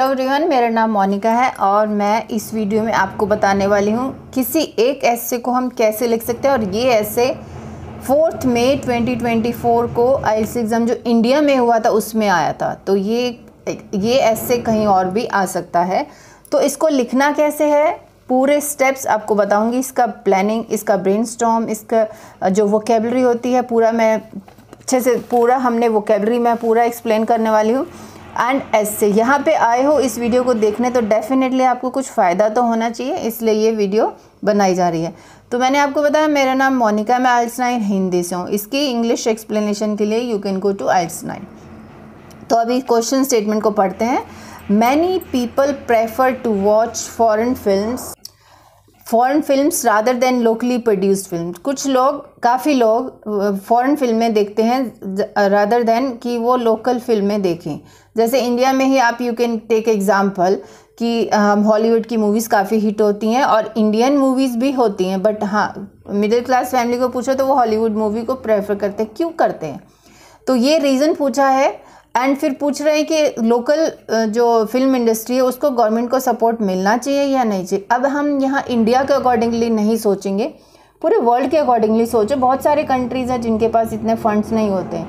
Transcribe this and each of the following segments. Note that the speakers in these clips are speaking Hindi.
हेलो रिवन मेरा नाम मोनिका है और मैं इस वीडियो में आपको बताने वाली हूँ किसी एक ऐसे को हम कैसे लिख सकते हैं और ये ऐसे फोर्थ मई 2024 को आई एग्ज़ाम जो इंडिया में हुआ था उसमें आया था तो ये ये ऐसे कहीं और भी आ सकता है तो इसको लिखना कैसे है पूरे स्टेप्स आपको बताऊँगी इसका प्लानिंग इसका ब्रेन इसका जो वोकेबलरी होती है पूरा मैं अच्छे से पूरा हमने वोकेबलरी मैं पूरा एक्सप्लेन करने वाली हूँ एंड एस से यहाँ पे आए हो इस वीडियो को देखने तो डेफिनेटली आपको कुछ फ़ायदा तो होना चाहिए इसलिए ये वीडियो बनाई जा रही है तो मैंने आपको बताया मेरा नाम मोनिका मैं आइल्स नाइन हिंदी से हूँ इसकी इंग्लिश एक्सप्लेनेशन के लिए you can go to IELTS nine तो अभी क्वेश्चन स्टेटमेंट को पढ़ते हैं many people prefer to watch foreign film foreign films rather than locally produced film कुछ लोग काफ़ी लोग फॉरेन फिल्में देखते हैं रादर देन कि वो लोकल फिल्में देखें जैसे इंडिया में ही आप यू कैन टेक एग्ज़ाम्पल कि हम हॉलीवुड की मूवीज़ काफ़ी हिट होती हैं और इंडियन मूवीज़ भी होती हैं बट हाँ मिडिल क्लास फैमिली को पूछो तो वो हॉलीवुड मूवी को प्रेफर करते हैं क्यों करते हैं तो ये रीज़न पूछा है एंड फिर पूछ रहे हैं कि लोकल जो फिल्म इंडस्ट्री है उसको गवर्नमेंट को सपोर्ट मिलना चाहिए या नहीं चाहिए अब हम यहाँ इंडिया के अकॉर्डिंगली नहीं सोचेंगे पूरे वर्ल्ड के अकॉर्डिंगली सोचो बहुत सारे कंट्रीज़ हैं जिनके पास इतने फंड्स नहीं होते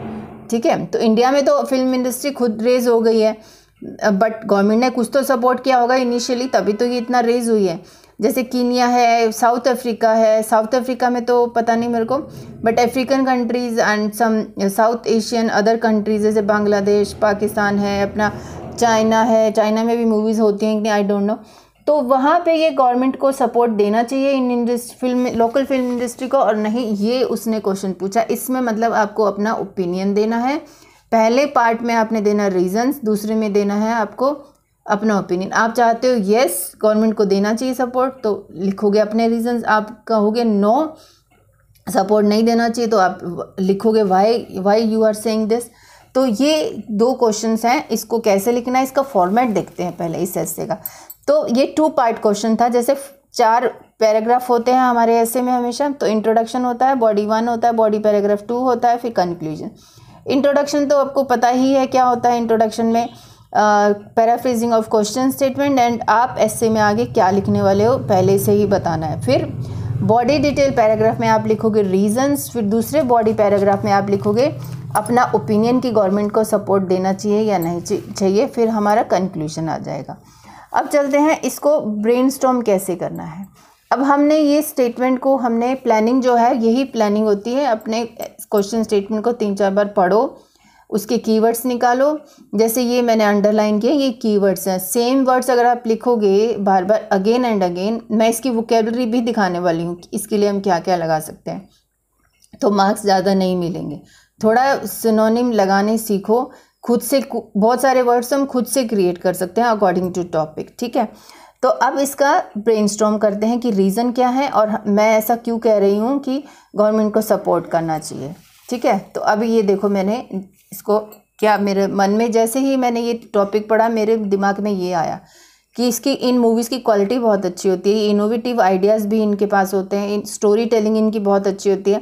ठीक है तो इंडिया में तो फिल्म इंडस्ट्री खुद रेज हो गई है बट गवर्नमेंट ने कुछ तो सपोर्ट किया होगा इनिशियली तभी तो ये इतना रेज हुई है जैसे कीनिया है साउथ अफ्रीका है साउथ अफ्रीका में तो पता नहीं मेरे को but African countries and some South Asian other countries जैसे बांग्लादेश पाकिस्तान है अपना चाइना है चाइना में भी मूवीज़ होती हैं कि आई डोंट नो तो वहाँ पे ये गवर्नमेंट को सपोर्ट देना चाहिए इन industry film local film industry को और नहीं ये उसने क्वेश्चन पूछा इसमें मतलब आपको अपना ओपिनियन देना है पहले पार्ट में आपने देना रीजंस दूसरे में देना है आपको अपना ओपिनियन आप चाहते हो येस गवर्नमेंट को देना चाहिए सपोर्ट तो लिखोगे अपने रीजंस आप कहोगे नो सपोर्ट नहीं देना चाहिए तो आप लिखोगे why why you are saying this तो ये दो क्वेश्चंस हैं इसको कैसे लिखना है इसका फॉर्मेट देखते हैं पहले इस ऐसे का तो ये टू पार्ट क्वेश्चन था जैसे चार पैराग्राफ होते हैं हमारे ऐसे में हमेशा तो इंट्रोडक्शन होता है बॉडी वन होता है बॉडी पैराग्राफ टू होता है फिर कंक्लूजन इंट्रोडक्शन तो आपको पता ही है क्या होता है इंट्रोडक्शन में paraphrasing of question statement and आप ऐसे में आगे क्या लिखने वाले हो पहले से ही बताना है फिर बॉडी डिटेल पैराग्राफ में आप लिखोगे रीजंस फिर दूसरे बॉडी पैराग्राफ में आप लिखोगे अपना ओपिनियन कि गवर्नमेंट को सपोर्ट देना चाहिए या नहीं चाहिए फिर हमारा कंक्लूजन आ जाएगा अब चलते हैं इसको ब्रेन कैसे करना है अब हमने ये स्टेटमेंट को हमने प्लानिंग जो है यही प्लानिंग होती है अपने क्वेश्चन स्टेटमेंट को तीन चार बार पढ़ो उसके कीवर्ड्स निकालो जैसे ये मैंने अंडरलाइन किया ये कीवर्ड्स हैं सेम वर्ड्स अगर आप लिखोगे बार बार अगेन एंड अगेन मैं इसकी वोकेबलरी भी दिखाने वाली हूँ इसके लिए हम क्या क्या लगा सकते हैं तो मार्क्स ज़्यादा नहीं मिलेंगे थोड़ा सिनोनिम लगाने सीखो खुद से बहुत सारे वर्ड्स हम खुद से क्रिएट कर सकते हैं अकॉर्डिंग टू टॉपिक ठीक है तो अब इसका ब्रेन करते हैं कि रीज़न क्या है और मैं ऐसा क्यों कह रही हूँ कि गवर्नमेंट को सपोर्ट करना चाहिए ठीक है तो अब ये देखो मैंने इसको क्या मेरे मन में जैसे ही मैंने ये टॉपिक पढ़ा मेरे दिमाग में ये आया कि इसकी इन मूवीज़ की क्वालिटी बहुत अच्छी होती है इनोवेटिव आइडियाज़ भी इनके पास होते हैं इन स्टोरी टेलिंग इनकी बहुत अच्छी होती है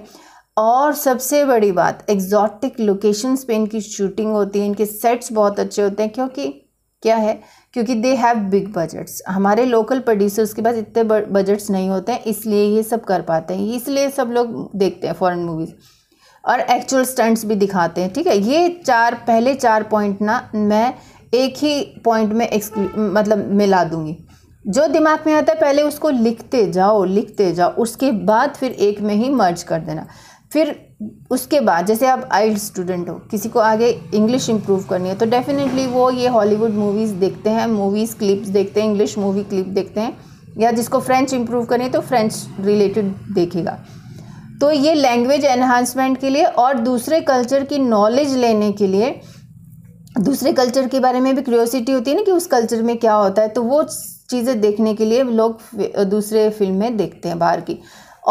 और सबसे बड़ी बात एग्जॉटिक लोकेशंस पे इनकी शूटिंग होती है इनके सेट्स बहुत अच्छे होते हैं क्योंकि क्या है क्योंकि दे हैव बिग बजट्स हमारे लोकल प्रोड्यूसर्स के पास इतने बजट्स नहीं होते हैं इसलिए ये सब कर पाते हैं इसलिए सब लोग देखते हैं फॉरेन मूवीज़ और एक्चुअल स्टंट्स भी दिखाते हैं ठीक है ये चार पहले चार पॉइंट ना मैं एक ही पॉइंट में मतलब मिला दूंगी जो दिमाग में आता है पहले उसको लिखते जाओ लिखते जाओ उसके बाद फिर एक में ही मर्ज कर देना फिर उसके बाद जैसे आप आइल्ड स्टूडेंट हो किसी को आगे इंग्लिश इम्प्रूव करनी है तो डेफिनेटली वो ये हॉलीवुड मूवीज़ देखते हैं मूवीज़ क्लिप्स देखते हैं इंग्लिश मूवी क्लिप देखते हैं या जिसको फ्रेंच इम्प्रूव करनी है तो फ्रेंच रिलेटेड देखेगा तो ये लैंग्वेज एनहांसमेंट के लिए और दूसरे कल्चर की नॉलेज लेने के लिए दूसरे कल्चर के बारे में भी क्रियोसिटी होती है ना कि उस कल्चर में क्या होता है तो वो चीज़ें देखने के लिए लोग दूसरे फिल्म में देखते हैं बाहर की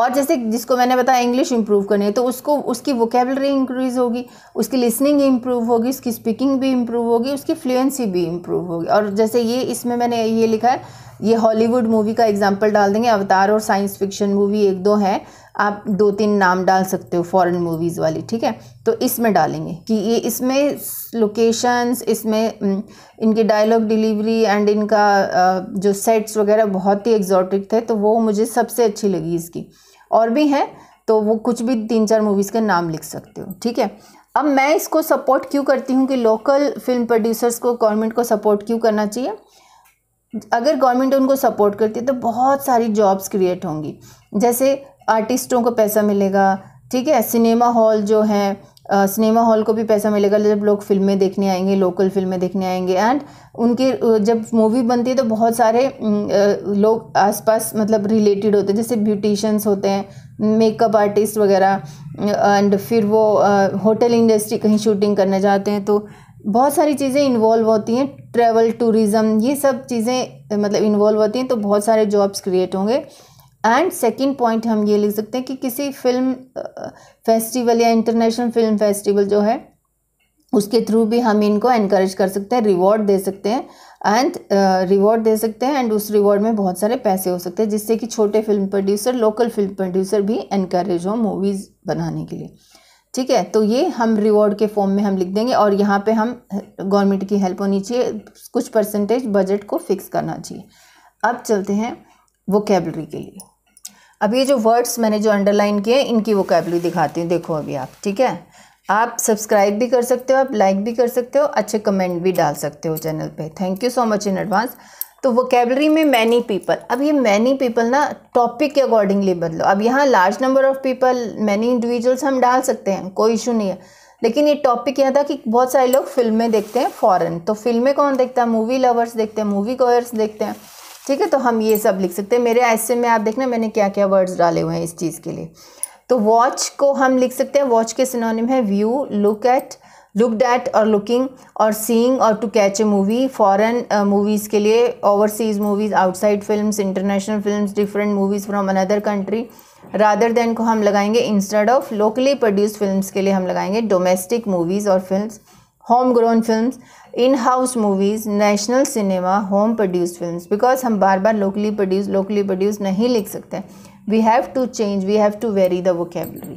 और जैसे जिसको मैंने बताया इंग्लिश इंप्रूव करनी है तो उसको उसकी वोकेबलरी इंक्रीज़ होगी उसकी लिसनिंग इंप्रूव होगी उसकी स्पीकिंग भी इंप्रूव होगी उसकी फ्लुएंसी भी इंप्रूव होगी और जैसे ये इसमें मैंने ये लिखा है ये हॉलीवुड मूवी का एग्जाम्पल डाल देंगे अवतार और साइंस फिक्शन मूवी एक दो हैं आप दो तीन नाम डाल सकते हो फॉरेन मूवीज़ वाली ठीक है तो इसमें डालेंगे कि ये इसमें लोकेशंस इसमें इनके डायलॉग डिलीवरी एंड इनका जो सेट्स वगैरह बहुत ही एग्जॉटिक थे तो वो मुझे सबसे अच्छी लगी इसकी और भी हैं तो वो कुछ भी तीन चार मूवीज़ के नाम लिख सकते हो ठीक है अब मैं इसको सपोर्ट क्यों करती हूँ कि लोकल फिल्म प्रोड्यूसर्स को गवर्नमेंट को सपोर्ट क्यों करना चाहिए अगर गवर्नमेंट उनको सपोर्ट करती है तो बहुत सारी जॉब्स क्रिएट होंगी जैसे आर्टिस्टों को पैसा मिलेगा ठीक है सिनेमा हॉल जो है सिनेमा हॉल को भी पैसा मिलेगा जब लोग फिल्में देखने आएंगे लोकल फिल्में देखने आएंगे एंड उनके जब मूवी बनती है तो बहुत सारे लोग आसपास मतलब रिलेटेड होते हैं जैसे ब्यूटिशंस होते हैं मेकअप आर्टिस्ट वगैरह एंड फिर वो होटल इंडस्ट्री कहीं शूटिंग करने जाते हैं तो बहुत सारी चीज़ें इन्वॉल्व होती हैं ट्रैवल टूरिज़म ये सब चीज़ें मतलब इन्वॉल्व होती हैं तो बहुत सारे जॉब्स क्रिएट होंगे एंड सेकेंड पॉइंट हम ये लिख सकते हैं कि किसी फिल्म फेस्टिवल या इंटरनेशनल फिल्म फेस्टिवल जो है उसके थ्रू भी हम इनको इनक्रेज कर सकते हैं रिवॉर्ड दे सकते हैं एंड रिवॉर्ड uh, दे सकते हैं एंड उस रिवॉर्ड में बहुत सारे पैसे हो सकते हैं जिससे कि छोटे film producer local film producer भी इनक्रेज हो मूवीज़ बनाने के लिए ठीक है तो ये हम रिवॉर्ड के फॉर्म में हम लिख देंगे और यहाँ पे हम गवर्नमेंट की हेल्प होनी चाहिए कुछ परसेंटेज बजट को फिक्स करना चाहिए अब चलते हैं वो के लिए अब ये जो वर्ड्स मैंने जो अंडरलाइन किए हैं इनकी वोकेबलरी दिखाती हूँ देखो अभी आप ठीक है आप सब्सक्राइब भी कर सकते हो आप लाइक भी कर सकते हो अच्छे कमेंट भी डाल सकते हो चैनल पे thank you so much in advance तो वोकेबलरी में मैनी पीपल अब ये मैनी पीपल ना टॉपिक के अकॉर्डिंगली बदलो अब यहाँ large number of people many individuals हम डाल सकते हैं कोई इशू नहीं है लेकिन ये टॉपिक यह था कि बहुत सारे लोग फिल्में देखते हैं फॉरेन तो फिल्में कौन देखता है मूवी लवर्स देखते हैं मूवी गोयर्स देखते हैं ठीक है तो हम ये सब लिख सकते हैं मेरे ऐसे में आप देखना मैंने क्या क्या वर्ड्स डाले हुए हैं इस चीज़ के लिए तो वॉच को हम लिख सकते हैं वॉच के सिनोनिम है view look at looked at और लुकिंग और सीइंग और to catch a movie foreign movies के लिए overseas movies outside films international films different movies from another country rather than को हम लगाएंगे instead of locally produce film के लिए हम लगाएंगे डोमेस्टिक मूवीज़ और film home grown film in house movies national cinema home produce film because हम बार बार लोकली प्रोड्यूस लोकली प्रोड्यूस नहीं लिख सकते we have to change we have to vary the vocabulary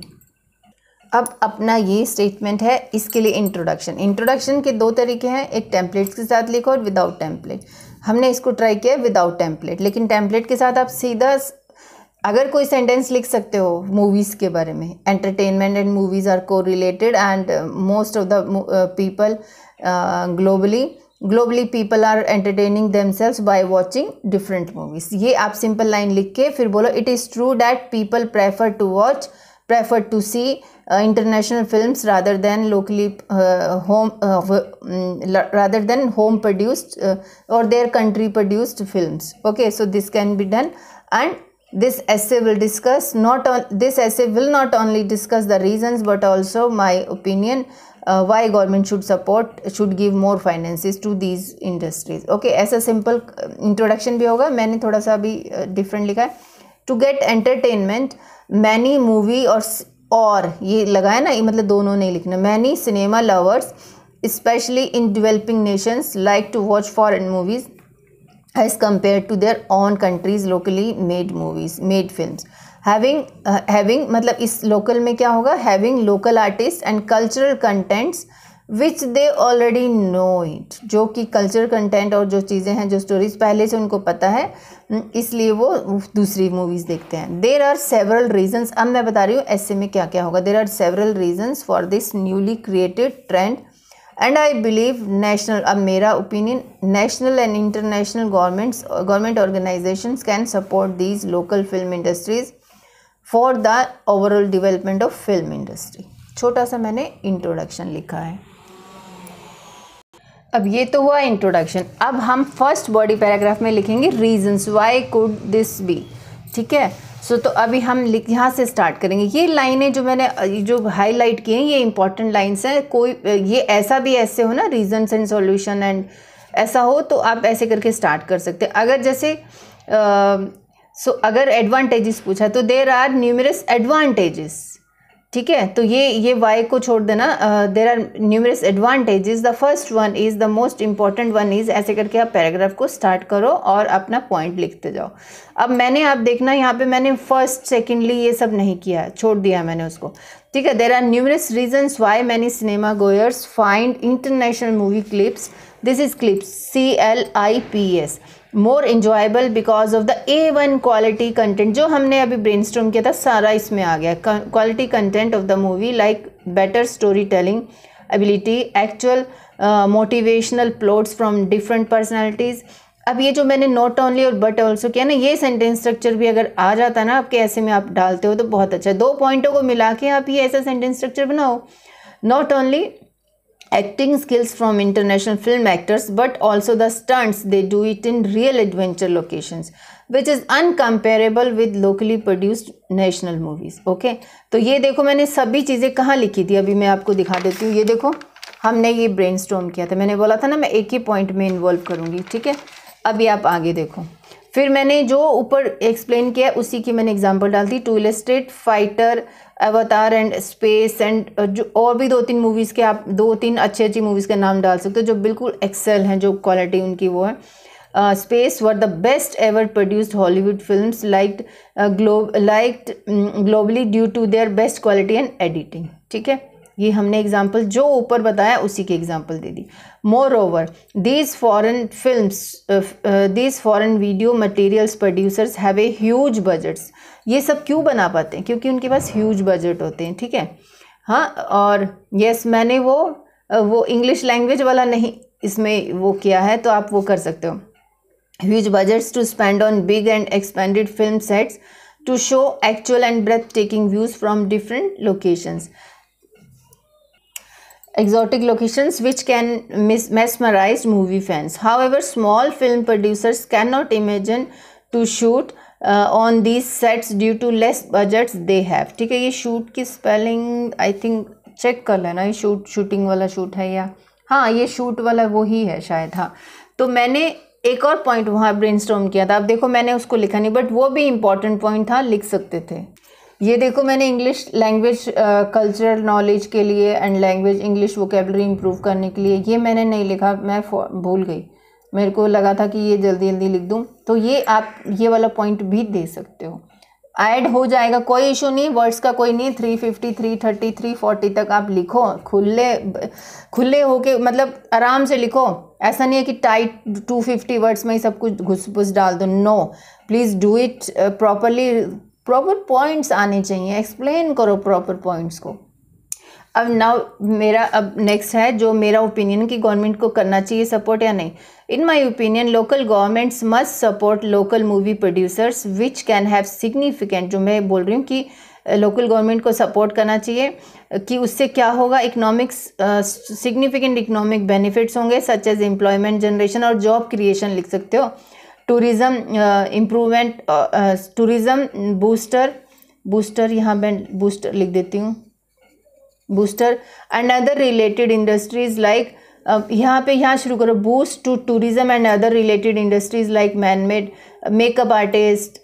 अब अपना ये स्टेटमेंट है इसके लिए इंट्रोडक्शन इंट्रोडक्शन के दो तरीके हैं एक टेम्पलेट्स के साथ लिखो और विदाउट टेम्पलेट हमने इसको ट्राई किया विदाउट टेम्पलेट लेकिन टेम्पलेट के साथ आप सीधा अगर कोई सेंटेंस लिख सकते हो मूवीज़ के बारे में एंटरटेनमेंट एंड मूवीज़ आर को related and most of the people globally globally people are entertaining themselves by watching different movies ये आप सिंपल लाइन लिख के फिर बोलो it is true that people prefer to watch Prefer to see uh, international films rather than locally uh, home uh, mm, rather than home produced uh, or their country produced films okay so this can be done and this essay will discuss not on this essay will not only discuss the reasons but also my opinion uh, why government should support should give more finances to these industries okay as a simple um, introduction भी होगा मैंने थोड़ा सा अभी uh, different लिखा to get entertainment many movie और और ये लगाए ना ये मतलब दोनों नहीं लिखना many cinema lovers specially in developing nations like to watch foreign movies as compared to their own countries locally made movies made film having having मतलब इस लोकल में क्या होगा having local artist and cultural contents which they already know it जो कि कल्चर कंटेंट और जो चीज़ें हैं जो स्टोरीज पहले से उनको पता है इसलिए वो दूसरी मूवीज़ देखते हैं देर आर सेवरल रीजन्स अब मैं बता रही हूँ ऐसे में क्या क्या होगा there are several reasons for this newly created trend and I believe national अब मेरा opinion national and international governments government organization can support these local film industries for the overall development of film industry छोटा सा मैंने इंट्रोडक्शन लिखा है अब ये तो हुआ इंट्रोडक्शन अब हम फर्स्ट बॉडी पैराग्राफ में लिखेंगे reasons why could this be ठीक है सो so, तो अभी हम यहाँ से स्टार्ट करेंगे ये लाइनें जो मैंने जो हाईलाइट की हैं ये इंपॉर्टेंट लाइन्स हैं कोई ये ऐसा भी ऐसे हो ना रीजन्स एंड सॉल्यूशन एंड ऐसा हो तो आप ऐसे करके स्टार्ट कर सकते अगर जैसे सो so, अगर एडवांटेजेस पूछा तो देर आर न्यूमरस एडवांटेजेस ठीक है तो ये ये वाई को छोड़ देना there are numerous advantages the first one is the most important one is ऐसे करके आप पैराग्राफ को स्टार्ट करो और अपना पॉइंट लिखते जाओ अब मैंने आप देखना यहाँ पे मैंने फर्स्ट सेकेंडली ये सब नहीं किया छोड़ दिया मैंने उसको ठीक है there are numerous reasons why many cinema goers find international movie clips this is clips C L I P S more enjoyable because of the A one quality content जो हमने अभी ब्रेन किया था सारा इसमें आ गया quality content of the movie like better story telling ability actual motivational plots from different personalities अब ये जो मैंने नॉट ओनली और बट ऑल्सो किया ना ये सेंटेंस स्ट्रक्चर भी अगर आ जाता ना आपके ऐसे में आप डालते हो तो बहुत अच्छा है दो पॉइंटों को मिला के आप ये ऐसा सेंटेंस स्ट्रक्चर बनाओ not only acting skills from international film actors but also the stunts they do it in real adventure locations which is uncomparable with locally produced national movies okay तो ये देखो मैंने सभी चीज़ें कहाँ लिखी थी अभी मैं आपको दिखा देती हूँ ये देखो हमने ये ब्रेन किया था मैंने बोला था ना मैं एक ही पॉइंट में इन्वॉल्व करूँगी ठीक है अभी आप आगे देखो फिर मैंने जो ऊपर एक्सप्लेन किया उसी की मैंने एग्जांपल डाल दी to illustrate fighter Avatar and space and जो और भी दो तीन मूवीज़ के आप दो तीन अच्छी अच्छी मूवीज़ के नाम डाल सकते हो जो बिल्कुल एक्सेल हैं जो क्वालिटी उनकी वो है space were the best ever produced Hollywood film like like globally due to their best quality and editing ठीक है ये हमने एग्जाम्पल जो ऊपर बताया उसी की एग्जाम्पल दे दी moreover these foreign film these foreign video materials producers have a huge budgets ये सब क्यों बना पाते हैं क्योंकि उनके पास ह्यूज बजट होते हैं ठीक है हाँ और यस मैंने वो वो इंग्लिश लैंग्वेज वाला नहीं इसमें वो किया है तो आप वो कर सकते हो huge budgets to spend on big and expanded film sets to show actual and breathtaking views from different locations can locations mesmerize movie fans however small film producers can not imagine to shoot on these sets due to less budgets they have ठीक है ये शूट की स्पेलिंग आई थिंक चेक कर लेना ये शूट शूटिंग वाला शूट है या हाँ ये शूट वाला वो ही है शायद हाँ तो मैंने एक और पॉइंट वहाँ ब्रेन किया था अब देखो मैंने उसको लिखा नहीं बट वो भी इम्पॉर्टेंट पॉइंट था लिख सकते थे ये देखो मैंने इंग्लिश लैंग्वेज कल्चरल नॉलेज के लिए and language English vocabulary improve करने के लिए ये मैंने नहीं लिखा मैं भूल गई मेरे को लगा था कि ये जल्दी जल्दी लिख दूँ तो ये आप ये वाला पॉइंट भी दे सकते हो ऐड हो जाएगा कोई इशू नहीं वर्ड्स का कोई नहीं three fifty three thirty three forty तक आप लिखो खुले खुले होके मतलब आराम से लिखो ऐसा नहीं है कि टाइट टू फिफ्टी वर्ड्स में ही सब कुछ घुस घुस डाल दो no please do it properly proper points आने चाहिए एक्सप्लेन करो प्रॉपर पॉइंट्स को अब नाउ मेरा अब नेक्स्ट है जो मेरा ओपिनियन कि गवर्नमेंट को करना चाहिए सपोर्ट या नहीं in my opinion local governments must support local movie producers which can have significant जो मैं बोल रही हूँ कि लोकल गवर्नमेंट को सपोर्ट करना चाहिए कि उससे क्या होगा इकोनॉमिक्स सिग्निफिकेंट इकोनॉमिक बेनिफिट्स होंगे सच एज एम्प्लॉयमेंट जनरेशन और जॉब क्रिएशन लिख सकते हो tourism improvement tourism booster booster यहाँ मैं बूस्टर लिख देती हूँ booster and other related industries like यहाँ पे यहाँ शुरू करो boost to tourism and other related industries like man made makeup artist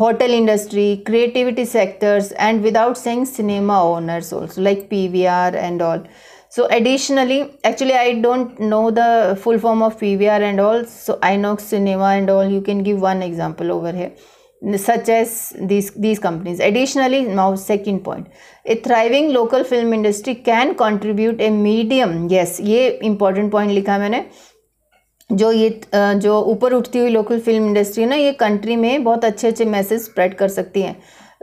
hotel industry creativity sectors and without saying cinema owners also like P V R and all so additionally actually I don't know the full form of P V R and all so I know cinema and all you can give one example over है such as these these companies additionally now second point a thriving local film industry can contribute a medium yes ye important point likha maine जो ये जो ऊपर उठती हुई लोकल फिल्म इंडस्ट्री है ना ये कंट्री में बहुत अच्छे अच्छे मैसेज स्प्रेड कर सकती हैं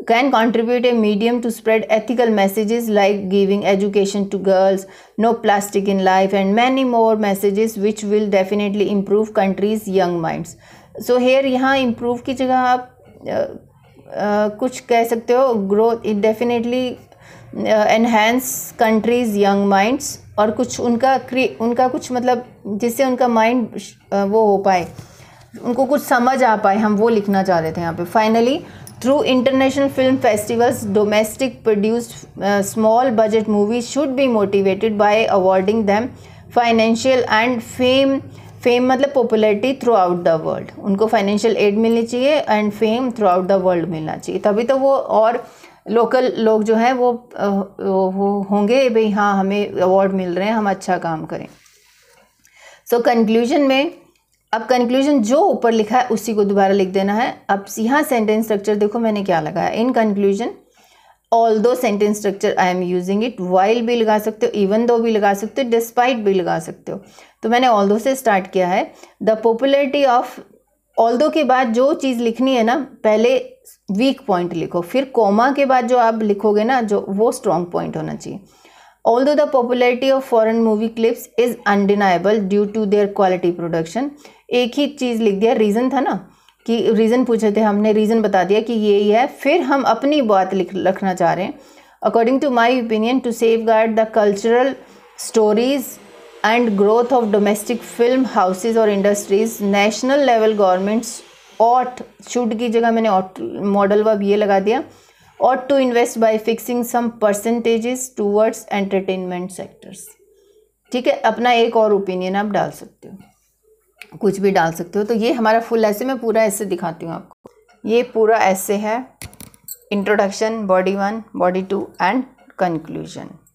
can contribute a medium to spread ethical messages like giving education to girls no plastic in life and many more messages which will definitely improve countries young minds so here यहाँ इम्प्रूव की जगह आप कुछ कह सकते हो growth definitely enhance countries young minds और कुछ उनका उनका कुछ मतलब जिससे उनका माइंड वो हो पाए उनको कुछ समझ आ पाए हम वो लिखना चाह रहे थे यहाँ पे finally through international film festivals domestic produced small budget movies should be motivated by awarding them financial and fame fame मतलब popularity throughout the world उनको फाइनेंशियल एड मिलनी चाहिए and fame throughout the world मिलना चाहिए तभी तो वो और लोकल लोग जो हैं वो वो होंगे भाई हाँ हमें अवार्ड मिल रहे हैं हम अच्छा काम करें सो so, कंक्लूजन में अब कंक्लूजन जो ऊपर लिखा है उसी को दोबारा लिख देना है अब यहाँ सेंटेंस स्ट्रक्चर देखो मैंने क्या लगाया in conclusion although sentence structure I am using it while भी लगा सकते हो इवन दो भी लगा सकते हो डिस्पाइट भी लगा सकते हो तो मैंने ऑल दो से स्टार्ट किया है द पॉपुलरिटी ऑफ ऑल दो के बाद जो चीज़ लिखनी है ना पहले वीक पॉइंट लिखो फिर कॉमा के बाद जो आप लिखोगे ना जो वो स्ट्रॉन्ग पॉइंट होना चाहिए although the popularity of foreign movie clips is undeniable due to their quality production एक ही चीज़ लिख दिया रीज़न था ना कि रीज़न पूछे थे हमने रीज़न बता दिया कि ये ही है फिर हम अपनी बात लिख रखना चाह रहे हैं according to my opinion to safeguard the cultural stories and growth of domestic film houses और industries national level governments ought should की जगह मैंने ऑट मॉडल व ये लगा दिया ought to invest by fixing some percentages towards entertainment sectors ठीक है अपना एक और ओपिनियन आप डाल सकते हो कुछ भी डाल सकते हो तो ये हमारा फुल ऐसे मैं पूरा ऐसे दिखाती हूँ आपको ये पूरा ऐसे है introduction body one body two and conclusion